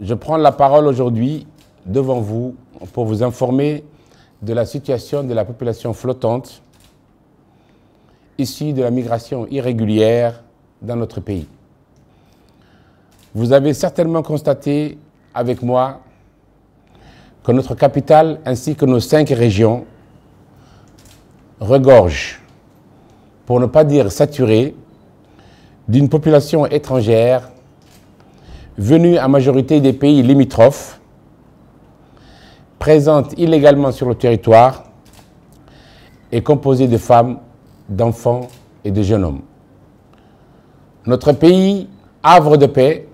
Je prends la parole aujourd'hui devant vous pour vous informer de la situation de la population flottante issue de la migration irrégulière dans notre pays. Vous avez certainement constaté avec moi que notre capitale ainsi que nos cinq régions regorgent, pour ne pas dire saturées, d'une population étrangère venus à majorité des pays limitrophes, présente illégalement sur le territoire et composée de femmes, d'enfants et de jeunes hommes. Notre pays, havre de paix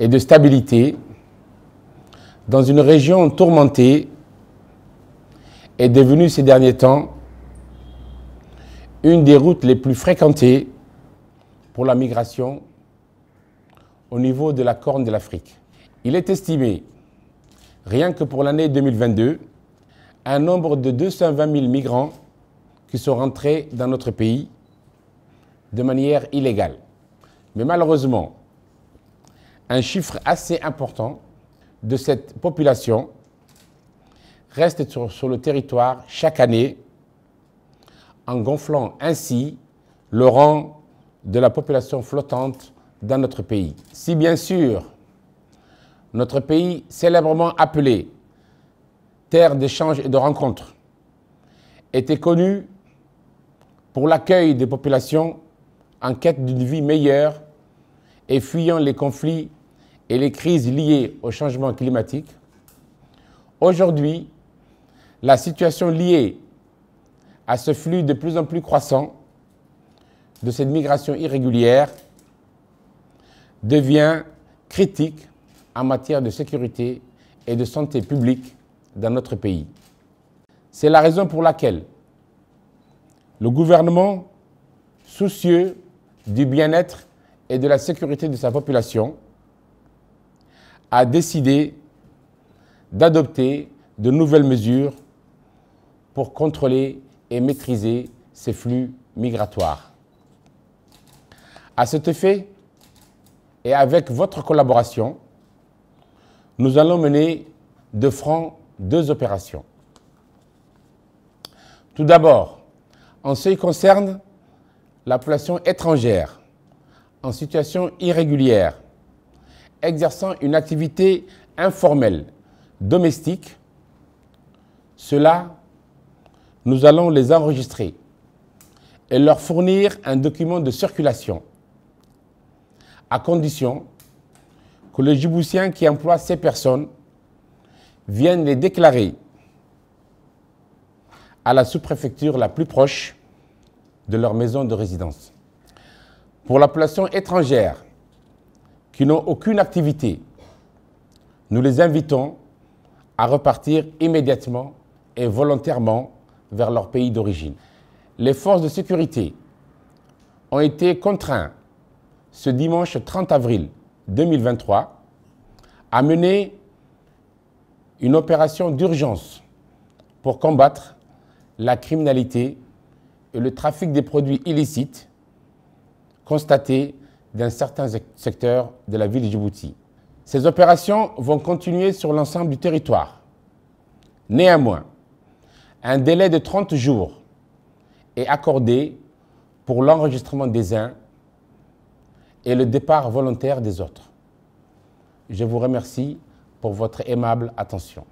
et de stabilité, dans une région tourmentée, est devenu ces derniers temps une des routes les plus fréquentées pour la migration au niveau de la Corne de l'Afrique. Il est estimé, rien que pour l'année 2022, un nombre de 220 000 migrants qui sont rentrés dans notre pays de manière illégale. Mais malheureusement, un chiffre assez important de cette population reste sur, sur, le territoire chaque année en gonflant ainsi le rang de la population flottante dans notre pays. Si bien sûr, notre pays célèbrement appelé terre d'échanges et de rencontres était connu pour l'accueil des populations en quête d'une vie meilleure et fuyant les conflits et les crises liées au changement climatique, aujourd'hui, la situation liée à ce flux de plus en plus croissant de cette migration irrégulière devient critique en matière de sécurité et de santé publique dans notre pays. C'est la raison pour laquelle le gouvernement, soucieux du bien-être et de la sécurité de sa population, a décidé d'adopter de nouvelles mesures pour contrôler et maîtriser ces flux migratoires. À cet effet, et avec votre collaboration, nous allons mener de front deux opérations. Tout d'abord, en ce qui concerne la population étrangère en situation irrégulière, exerçant une activité informelle, domestique, cela, nous allons les enregistrer et leur fournir un document de circulation à condition que les Djiboutien qui emploient ces personnes viennent les déclarer à la sous-préfecture la plus proche de leur maison de résidence. Pour la population étrangère qui n'ont aucune activité, nous les invitons à repartir immédiatement et volontairement vers leur pays d'origine. Les forces de sécurité ont été contraintes ce dimanche 30 avril 2023, a mené une opération d'urgence pour combattre la criminalité et le trafic des produits illicites constatés dans certains secteurs de la ville de Djibouti. Ces opérations vont continuer sur l'ensemble du territoire. Néanmoins, un délai de 30 jours est accordé pour l'enregistrement des uns et le départ volontaire des autres. Je vous remercie pour votre aimable attention.